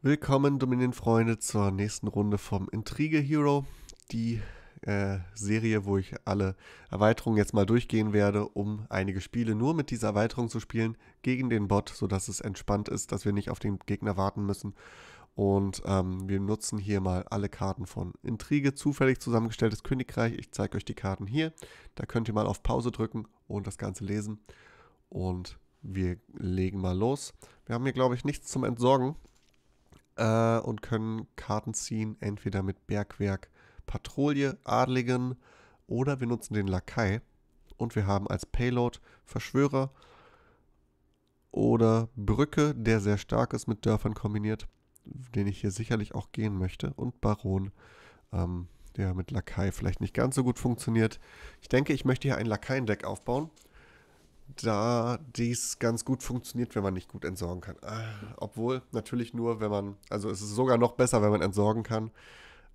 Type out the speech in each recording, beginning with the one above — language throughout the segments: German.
Willkommen Dominion-Freunde zur nächsten Runde vom Intrige Hero, die äh, Serie, wo ich alle Erweiterungen jetzt mal durchgehen werde, um einige Spiele nur mit dieser Erweiterung zu spielen gegen den Bot, sodass es entspannt ist, dass wir nicht auf den Gegner warten müssen. Und ähm, wir nutzen hier mal alle Karten von Intrige, zufällig zusammengestelltes Königreich. Ich zeige euch die Karten hier. Da könnt ihr mal auf Pause drücken und das Ganze lesen. Und wir legen mal los. Wir haben hier, glaube ich, nichts zum Entsorgen äh, und können Karten ziehen, entweder mit Bergwerk, Patrouille, Adligen oder wir nutzen den Lakai und wir haben als Payload Verschwörer oder Brücke, der sehr stark ist mit Dörfern kombiniert, den ich hier sicherlich auch gehen möchte und Baron, ähm, der mit Lakai vielleicht nicht ganz so gut funktioniert. Ich denke, ich möchte hier ein Lakaien-Deck aufbauen da dies ganz gut funktioniert, wenn man nicht gut entsorgen kann. Ah, obwohl natürlich nur, wenn man, also es ist sogar noch besser, wenn man entsorgen kann,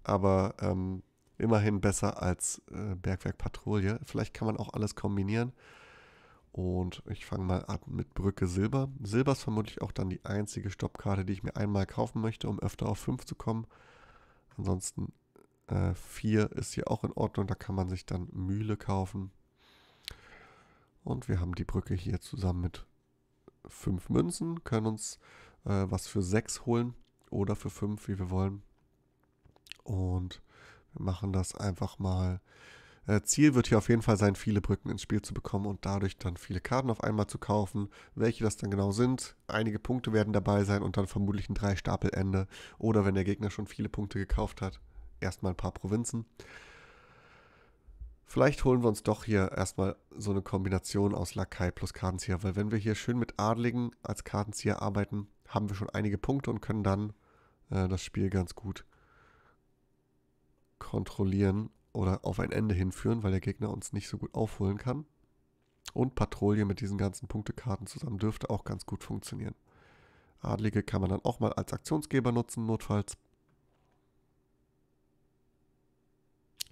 aber ähm, immerhin besser als äh, Bergwerk Patrouille. Vielleicht kann man auch alles kombinieren. Und ich fange mal an mit Brücke Silber. Silber ist vermutlich auch dann die einzige Stoppkarte, die ich mir einmal kaufen möchte, um öfter auf 5 zu kommen. Ansonsten 4 äh, ist hier auch in Ordnung. Da kann man sich dann Mühle kaufen. Und wir haben die Brücke hier zusammen mit fünf Münzen, können uns äh, was für sechs holen oder für fünf, wie wir wollen. Und wir machen das einfach mal. Äh, Ziel wird hier auf jeden Fall sein, viele Brücken ins Spiel zu bekommen und dadurch dann viele Karten auf einmal zu kaufen. Welche das dann genau sind, einige Punkte werden dabei sein und dann vermutlich ein drei ende Oder wenn der Gegner schon viele Punkte gekauft hat, erstmal ein paar Provinzen. Vielleicht holen wir uns doch hier erstmal so eine Kombination aus Lakai plus Kartenzieher, weil wenn wir hier schön mit Adligen als Kartenzieher arbeiten, haben wir schon einige Punkte und können dann äh, das Spiel ganz gut kontrollieren oder auf ein Ende hinführen, weil der Gegner uns nicht so gut aufholen kann. Und Patrouille mit diesen ganzen Punktekarten zusammen dürfte auch ganz gut funktionieren. Adlige kann man dann auch mal als Aktionsgeber nutzen, notfalls.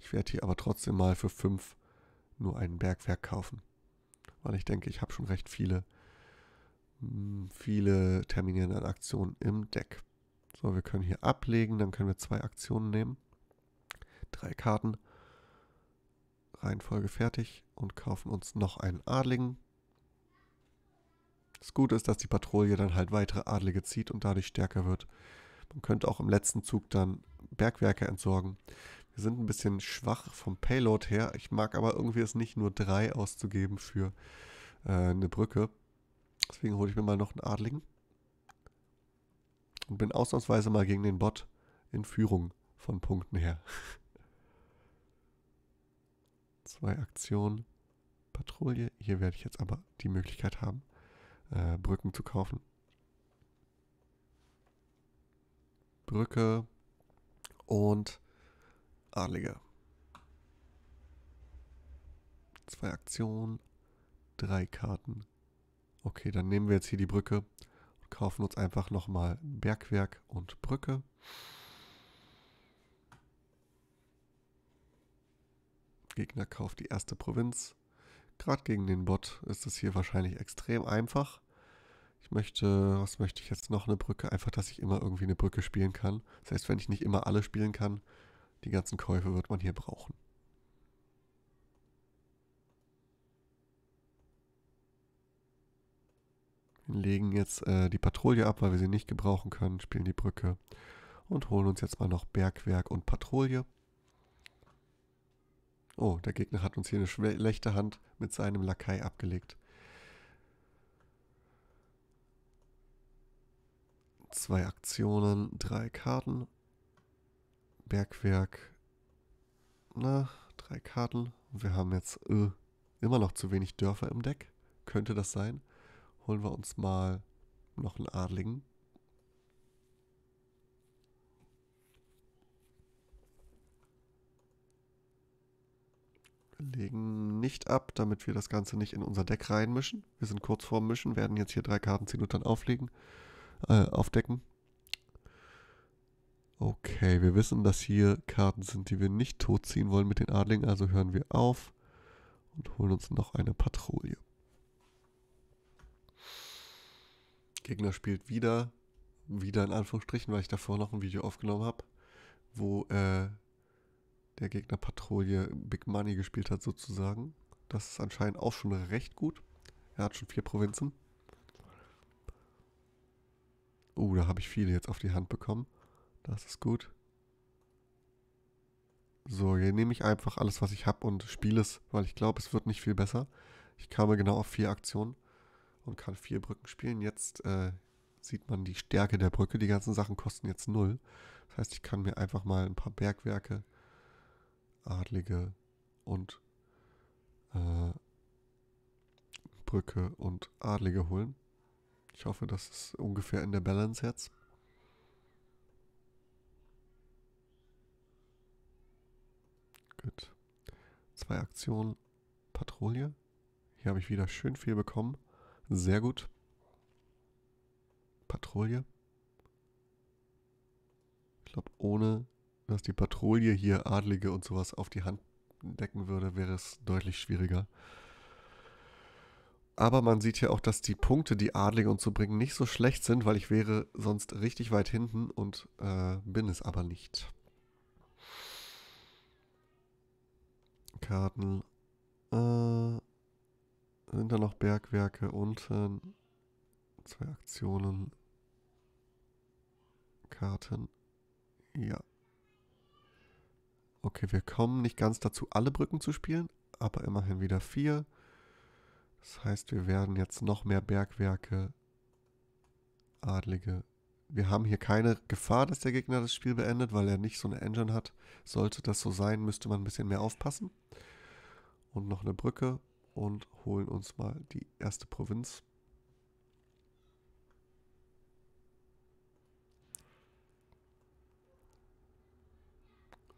Ich werde hier aber trotzdem mal für fünf nur ein Bergwerk kaufen. Weil ich denke, ich habe schon recht viele, hm, viele terminierende Aktionen im Deck. So, wir können hier ablegen, dann können wir zwei Aktionen nehmen. Drei Karten. Reihenfolge fertig und kaufen uns noch einen Adligen. Das Gute ist, dass die Patrouille dann halt weitere Adlige zieht und dadurch stärker wird. Man könnte auch im letzten Zug dann Bergwerke entsorgen. Wir sind ein bisschen schwach vom Payload her. Ich mag aber irgendwie es nicht, nur drei auszugeben für äh, eine Brücke. Deswegen hole ich mir mal noch einen Adligen. Und bin ausnahmsweise mal gegen den Bot in Führung von Punkten her. Zwei Aktionen. Patrouille. Hier werde ich jetzt aber die Möglichkeit haben, äh, Brücken zu kaufen. Brücke und Adlige. Zwei Aktionen, drei Karten. Okay, dann nehmen wir jetzt hier die Brücke und kaufen uns einfach nochmal Bergwerk und Brücke. Gegner kauft die erste Provinz. Gerade gegen den Bot ist es hier wahrscheinlich extrem einfach. Ich möchte, was möchte ich jetzt noch? Eine Brücke. Einfach, dass ich immer irgendwie eine Brücke spielen kann. Das heißt, wenn ich nicht immer alle spielen kann, die ganzen Käufe wird man hier brauchen. Wir legen jetzt äh, die Patrouille ab, weil wir sie nicht gebrauchen können, spielen die Brücke und holen uns jetzt mal noch Bergwerk und Patrouille. Oh, der Gegner hat uns hier eine schlechte Hand mit seinem Lakai abgelegt. Zwei Aktionen, drei Karten. Bergwerk. Na, drei Karten. wir haben jetzt äh, immer noch zu wenig Dörfer im Deck. Könnte das sein? Holen wir uns mal noch einen Adligen. Wir legen nicht ab, damit wir das Ganze nicht in unser Deck reinmischen. Wir sind kurz vorm Mischen, werden jetzt hier drei Karten ziehen und dann auflegen, äh, aufdecken. Okay, wir wissen, dass hier Karten sind, die wir nicht totziehen wollen mit den Adligen, also hören wir auf und holen uns noch eine Patrouille. Gegner spielt wieder, wieder in Anführungsstrichen, weil ich davor noch ein Video aufgenommen habe, wo äh, der Gegner Patrouille Big Money gespielt hat sozusagen. Das ist anscheinend auch schon recht gut. Er hat schon vier Provinzen. Oh, uh, da habe ich viele jetzt auf die Hand bekommen. Das ist gut. So, hier nehme ich einfach alles, was ich habe und spiele es, weil ich glaube, es wird nicht viel besser. Ich kam genau auf vier Aktionen und kann vier Brücken spielen. Jetzt äh, sieht man die Stärke der Brücke. Die ganzen Sachen kosten jetzt null. Das heißt, ich kann mir einfach mal ein paar Bergwerke, Adlige und äh, Brücke und Adlige holen. Ich hoffe, das ist ungefähr in der Balance jetzt. Gut. Zwei Aktionen. Patrouille. Hier habe ich wieder schön viel bekommen. Sehr gut. Patrouille. Ich glaube, ohne dass die Patrouille hier Adlige und sowas auf die Hand decken würde, wäre es deutlich schwieriger. Aber man sieht ja auch, dass die Punkte, die Adlige und so bringen, nicht so schlecht sind, weil ich wäre sonst richtig weit hinten und äh, bin es aber nicht. Karten. Äh, sind da noch Bergwerke unten? Zwei Aktionen. Karten. Ja. Okay, wir kommen nicht ganz dazu, alle Brücken zu spielen, aber immerhin wieder vier. Das heißt, wir werden jetzt noch mehr Bergwerke, Adlige wir haben hier keine Gefahr, dass der Gegner das Spiel beendet, weil er nicht so eine Engine hat. Sollte das so sein, müsste man ein bisschen mehr aufpassen. Und noch eine Brücke und holen uns mal die erste Provinz.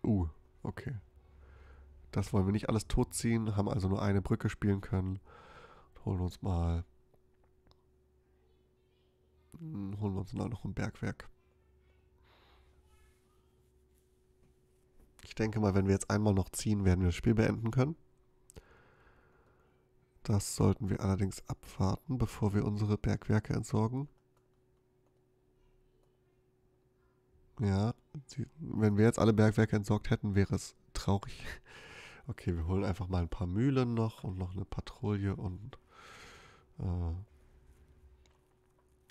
Uh, okay. Das wollen wir nicht alles totziehen, haben also nur eine Brücke spielen können. holen uns mal dann holen wir uns noch ein Bergwerk. Ich denke mal, wenn wir jetzt einmal noch ziehen, werden wir das Spiel beenden können. Das sollten wir allerdings abwarten, bevor wir unsere Bergwerke entsorgen. Ja, die, wenn wir jetzt alle Bergwerke entsorgt hätten, wäre es traurig. Okay, wir holen einfach mal ein paar Mühlen noch und noch eine Patrouille und äh,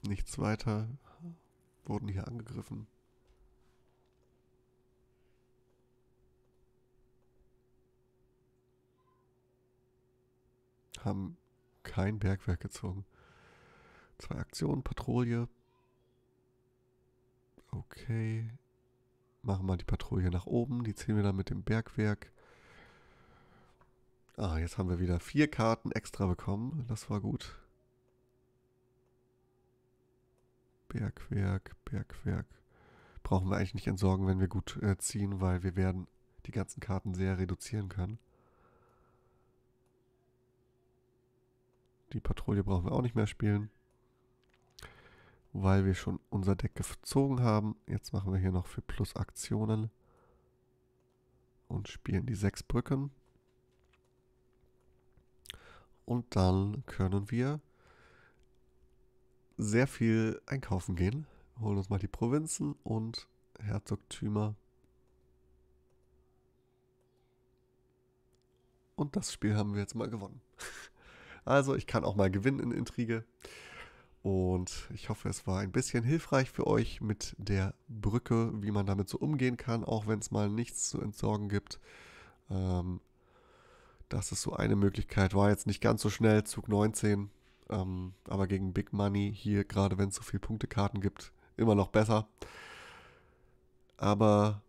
Nichts weiter. Wurden hier angegriffen. Haben kein Bergwerk gezogen. Zwei Aktionen, Patrouille. Okay. Machen wir die Patrouille nach oben. Die ziehen wir dann mit dem Bergwerk. Ah, jetzt haben wir wieder vier Karten extra bekommen. Das war gut. Bergwerk, Bergwerk. Brauchen wir eigentlich nicht entsorgen, wenn wir gut äh, ziehen, weil wir werden die ganzen Karten sehr reduzieren können. Die Patrouille brauchen wir auch nicht mehr spielen, weil wir schon unser Deck gezogen haben. Jetzt machen wir hier noch für Plus Aktionen und spielen die sechs Brücken. Und dann können wir sehr viel einkaufen gehen. Holen uns mal die Provinzen und Herzogtümer. Und das Spiel haben wir jetzt mal gewonnen. Also ich kann auch mal gewinnen in Intrige. Und ich hoffe, es war ein bisschen hilfreich für euch mit der Brücke, wie man damit so umgehen kann, auch wenn es mal nichts zu entsorgen gibt. Ähm, das ist so eine Möglichkeit. War jetzt nicht ganz so schnell, Zug 19. Ähm, aber gegen Big Money hier, gerade wenn es so viele Punktekarten gibt, immer noch besser. Aber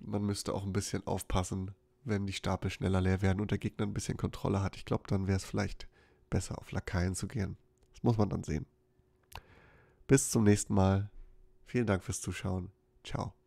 man müsste auch ein bisschen aufpassen, wenn die Stapel schneller leer werden und der Gegner ein bisschen Kontrolle hat. Ich glaube, dann wäre es vielleicht besser, auf Lakaien zu gehen. Das muss man dann sehen. Bis zum nächsten Mal. Vielen Dank fürs Zuschauen. Ciao.